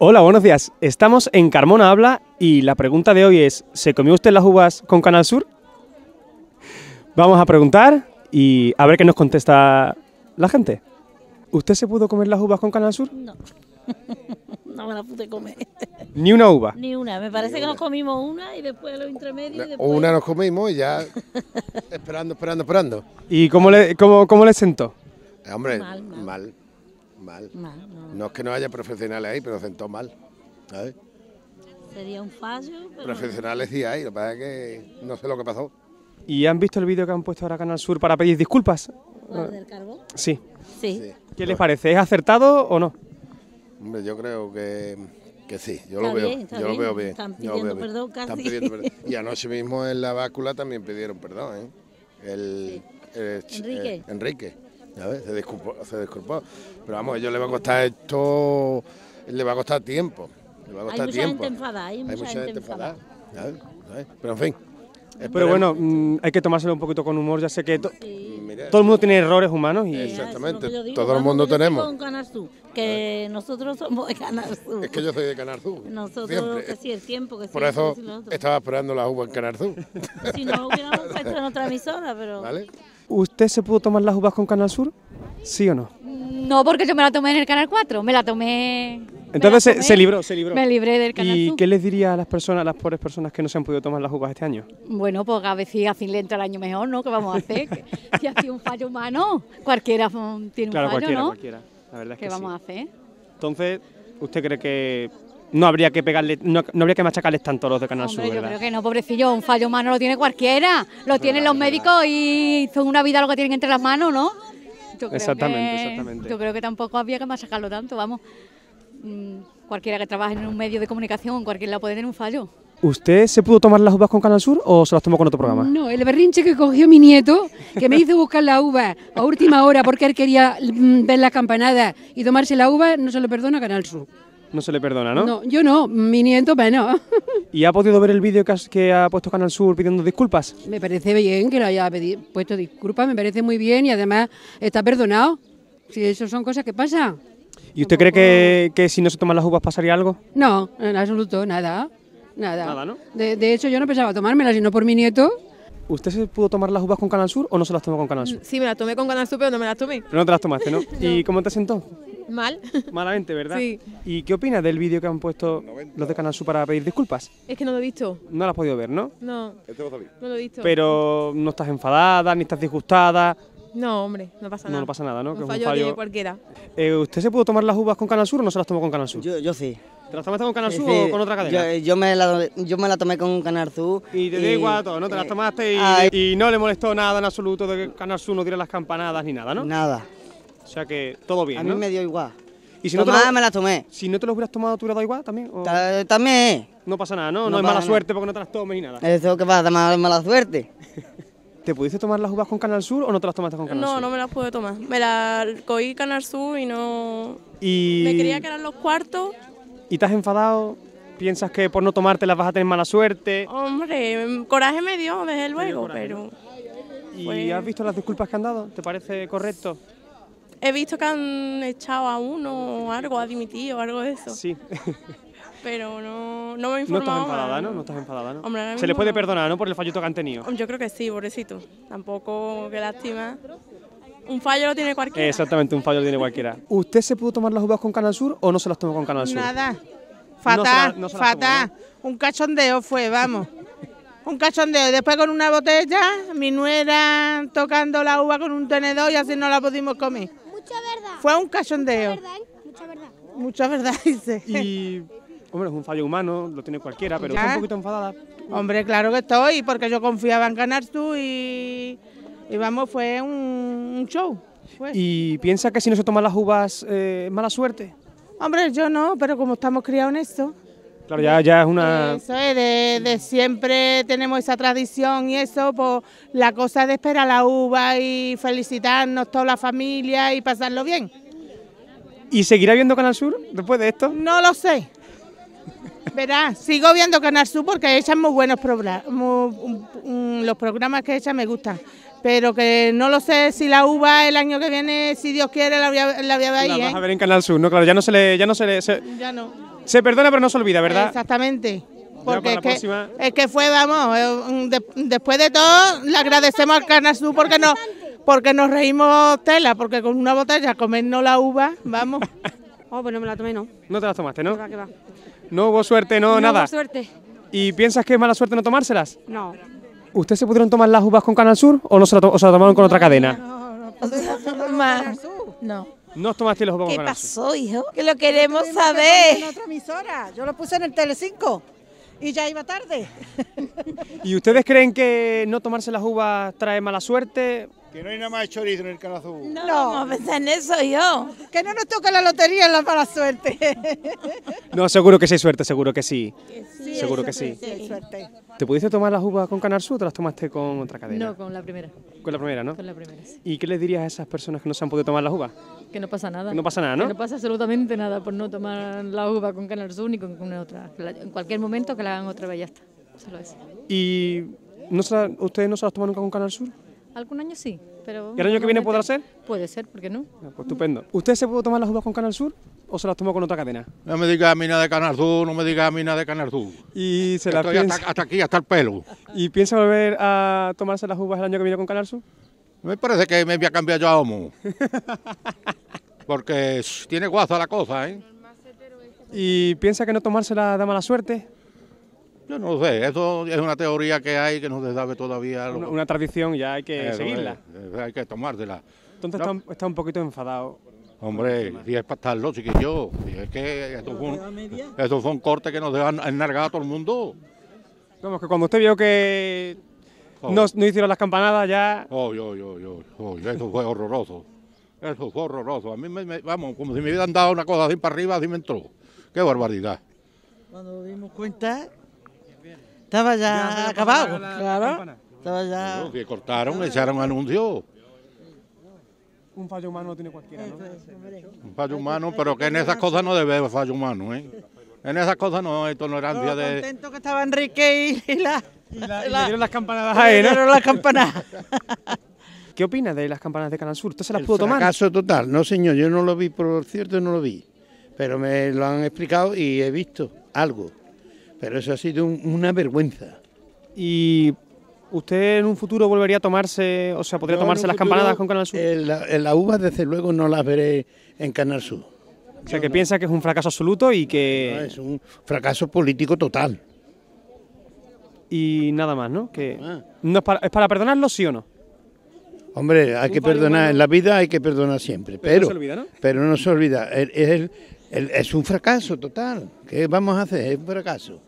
Hola, buenos días. Estamos en Carmona Habla y la pregunta de hoy es, ¿se comió usted las uvas con Canal Sur? Vamos a preguntar y a ver qué nos contesta la gente. ¿Usted se pudo comer las uvas con Canal Sur? No. no me las pude comer. ¿Ni una uva? Ni una. Me parece que nos comimos una y después los intermedios. Y Una nos comimos y ya esperando, esperando, esperando. ¿Y cómo le, cómo, cómo le sentó? Eh, hombre, mal. mal. Mal. no. es que no haya profesionales ahí, pero sentó mal. Sería un fallo. Pero... Profesionales sí hay, lo que pasa es que no sé lo que pasó. ¿Y han visto el vídeo que han puesto ahora Canal Sur para pedir disculpas? ¿Lo del cargo? Sí. sí. ¿Qué les parece? ¿Es acertado o no? Hombre, yo creo que, sí, yo, lo, veo, yo bien. lo veo bien. Están pidiendo perdón Y anoche mismo en la bácula también pidieron perdón, ¿eh? El, Enrique se disculpó, se disculpó. Pero vamos, a ellos les va a costar esto, le va a costar tiempo. Le va a costar hay mucha gente enfadada, hay, mucha, gente, enfadada. Pero en fin. Pero bueno, mm, hay que tomárselo un poquito con humor, ya sé que todo el mundo tiene errores humanos y exactamente, todo el mundo tenemos. que nosotros somos de Canarzú. Es que yo soy de Canarzú. Nosotros que sí, el tiempo que Por eso estaba esperando la uva en Canarzú. Si no hubiéramos puesto en otra emisora, pero ¿Vale? ¿Usted se pudo tomar las uvas con Canal Sur? ¿Sí o no? No, porque yo me la tomé en el Canal 4, me la tomé... Entonces se, libró, se libró. Me libré del Canal ¿Y qué les diría a las personas, a las pobres personas que no se han podido tomar las uvas este año? Bueno, pues a ver si a fin le entra el año mejor, ¿no? ¿Qué vamos a hacer? si ha sido un fallo humano, cualquiera tiene un fallo, cualquiera, Claro, cualquiera, la verdad es ¿Qué vamos a hacer? Entonces, ¿usted cree que no habría que pegarle, no, habría que machacarles tanto los de Canal Sur. Yo creo que no, pobrecillo, un fallo humano lo tiene cualquiera, lo tienen los médicos y son una vida lo que tienen entre las manos, ¿no? exactamente, exactamente. Yo creo que tampoco había que machacarlo tanto, vamos. Mm, cualquiera que trabaje en un medio de comunicación, cualquiera puede tener un fallo. ¿Usted se pudo tomar las uvas con Canal Sur o se las tomó con otro programa? No, el berrinche que cogió mi nieto, que me hizo buscar la uva a última hora porque él quería mm, ver las campanadas y tomarse la uva, no se lo perdona Canal Sur. No se le perdona, ¿no? No, yo no, mi nieto menos. Pues ¿Y ha podido ver el vídeo que, que, ha puesto Canal Sur pidiendo disculpas? Me parece bien que lo haya pedido, puesto disculpas, me parece muy bien y además está perdonado. Si eso son cosas que pasan. ¿Y usted cree que, si no se toman las uvas pasaría algo? No, en absoluto, nada. Nada. ¿no? De, hecho, yo no pensaba tomármelas, sino por mi nieto. ¿Usted se pudo tomar las uvas con Canal Sur o no se las tomó con Canal Sur? Sí, me las tomé con Canal Sur, pero no me las tomé. Pero no te las tomaste, no. y cómo te sentó? Mal. Malamente, ¿verdad? Sí. ¿Y qué opinas del vídeo que han puesto los de Canal Sur para pedir disculpas? Es que no lo he visto. No lo has podido ver, ¿no? No. Este no lo he visto. Pero no estás enfadada, ni estás disgustada. No, hombre, no pasa nada. No, pasa nada, ¿no? Un cualquiera. Eh, ¿Usted se pudo tomar las uvas con Canal Sur o no se las tomó con Canal Sur? Yo, yo sí. ¿Te las tomaste con Canal Sur o con otra cadena? Yo, yo, me la, yo me la tomé con Canal Sur. Y te dio igual a todo, ¿no? Te las eh, tomaste y, y, no le molestó nada en absoluto de que Canal Sur no diera las campanadas ni nada, ¿no? Nada. O sea que todo bien. A mí me dio igual. Y si no te me las tomé. Si no te los hubieras tomado, ¿tú has dado igual también? ¿O? también. No pasa nada, ¿no? No, hay mala suerte porque no te las tomes ni nada. Eso que pasa, mala, mala suerte. ¿Te pudiste tomar las uvas con Canal Sur o no te las tomaste con Canal Sur? No, no me las pude tomar. Me las cogí Canal Sur y no... Y... Me creía que eran los cuartos. ¿Y estás enfadado? ¿Piensas que por no tomarte las vas a tener mala suerte? Hombre, coraje me dio, desde luego, pero... ¿Y has visto las disculpas que han dado? ¿Te parece correcto? He visto que han echado a uno o algo, ha dimitido o algo de eso. Sí. Pero no, me he informado. No estás enfadada, ¿no? estás enfadada, Se le puede perdonar, ¿no? Por el fallito que han tenido. Yo creo que sí, pobrecito. Tampoco, qué lástima. Un fallo lo tiene cualquiera. Exactamente, un fallo lo tiene cualquiera. ¿Usted se pudo tomar las uvas con Canal Sur o no se las tomó con Canal Sur? Nada. Fatal, fatal. Un cachondeo fue, vamos. un cachondeo. Después con una botella, mi nuera tocando la uva con un tenedor y así no la pudimos comer. Fue un cachondeo. Mucha verdad, ¿eh? mucha verdad. dice. Y, hombre, es un fallo humano, lo tiene cualquiera, pero estoy un poquito enfadada. Hombre, claro que estoy, porque yo confiaba en ganar tú y, y vamos, fue un, show. ¿Y piensa que si no se toman las uvas eh, mala suerte? Hombre, yo no, pero como estamos criados en esto, Claro, ya, ya es una... Eso es, de, de, siempre tenemos esa tradición y eso, pues la cosa de esperar la uva y felicitarnos toda la familia y pasarlo bien. ¿Y seguirá viendo Canal Sur después de esto? No lo sé. Verá, sigo viendo Canal Sur porque echan muy buenos programas, los programas que echan me gustan. Pero que no lo sé si la uva el año que viene, si Dios quiere, la voy a, ver ahí. ¿eh? a ver en Canal Sur, no, claro, ya no se le... Ya no Ya no. Se perdona, pero no se olvida, ¿verdad? Exactamente. Porque es que, fue, vamos, después de todo, le agradecemos al Canal porque porque nos reímos tela, porque con una botella comernos la uva, vamos. oh, pues no me la tomé, no. No te la tomaste, ¿no? Que va, No hubo suerte, no, nada. No hubo suerte. ¿Y piensas que es mala suerte no tomárselas? No. ¿Ustedes se pudieron tomar las uvas con Canal Sur o, no se, las tomaron con otra cadena? No, no, no. No. No tomaste los uvas. ¿Qué pasó, hijo? Que lo queremos saber. en otra emisora. Yo lo puse en el tele 5 y ya iba tarde. ¿Y ustedes creen que no tomarse las uvas trae mala suerte? Que no hay nada más de chorizo en el Canazú. No, no, pensé en eso yo. Que no nos toca la lotería en la mala suerte. no, seguro que sí hay suerte, seguro que sí. seguro que sí. ¿Te pudiste tomar las uvas con Canal Sur o te las tomaste con otra cadena? No, con la primera. Con la primera, ¿no? Con la primera. ¿Y qué le dirías a esas personas que no se han podido tomar las uvas? Que no pasa nada. no pasa nada, ¿no? Que no pasa absolutamente nada por no tomar la uva con Canal Sur ni con otra. En cualquier momento que la hagan otra vez ya está. Solo eso. ¿Y no se ustedes no se las toman nunca con Canal Sur? Algún año sí, pero... ¿Y el año que viene podrá ser? Puede ser, ¿por qué no? Ah, pues estupendo. ¿Usted se pudo tomar las uvas con Canal Sur o se las tomó con otra cadena? No me diga mina de Canal Sur, no me diga mina de Canal Sur. Y se las piensa... hasta, aquí, hasta el pelo. ¿Y piensa volver a tomarse las uvas el año que viene con Canal Sur? Me parece que me voy a cambiar yo a Homo. Porque tiene guaza la cosa, ¿eh? ¿Y piensa que no tomársela da mala suerte? Yo no sé, eso es una teoría que hay que no se sabe todavía. Una, tradición ya hay que seguirla. Eh, hay que tomársela. Entonces está, un poquito enfadado. Hombre, si es para estarlo, sí que yo. es que esto son un, corte que nos dejan enargado a todo el mundo. Vamos, que cuando usted vio que oh. no, hicieron las campanadas ya... Oh, yo, yo, yo, eso fue horroroso. Eso fue horroroso. A mí, vamos, como si me hubieran dado una cosa así para arriba, así me entró. Qué barbaridad. Cuando dimos cuenta, estaba ya, acabado, claro. Estaba ya... Pero que cortaron, echaron anuncio. Un fallo humano tiene cualquiera, ¿no? Un fallo humano, pero que en esas cosas no debe haber fallo humano, ¿eh? En esas cosas no hay tolerancia de... contento que estaba Enrique y, la... Y, dieron las campanadas a ¿no? las campanadas. ¿Qué opina de las campanas de Canal Sur? ¿Usted se las pudo tomar? Caso total, no señor, yo no lo vi, por cierto no lo vi, pero me lo han explicado y he visto algo. Pero eso ha sido una vergüenza. ¿Y usted en un futuro volvería a tomarse, o sea, podría tomarse las campanadas con Canal Sur? En eh, eh, la, uva, desde luego, no las veré en Canal Sur. O sea, que piensa que es un fracaso absoluto y que... es un fracaso político total. Y nada más, ¿no? Que... es, para, perdonarlo, sí o no? Hombre, hay que perdonar, en la vida hay que perdonar siempre, pero, pero no se olvida, ¿no? Pero no se olvida, es, es un fracaso total, ¿qué vamos a hacer? Es un fracaso.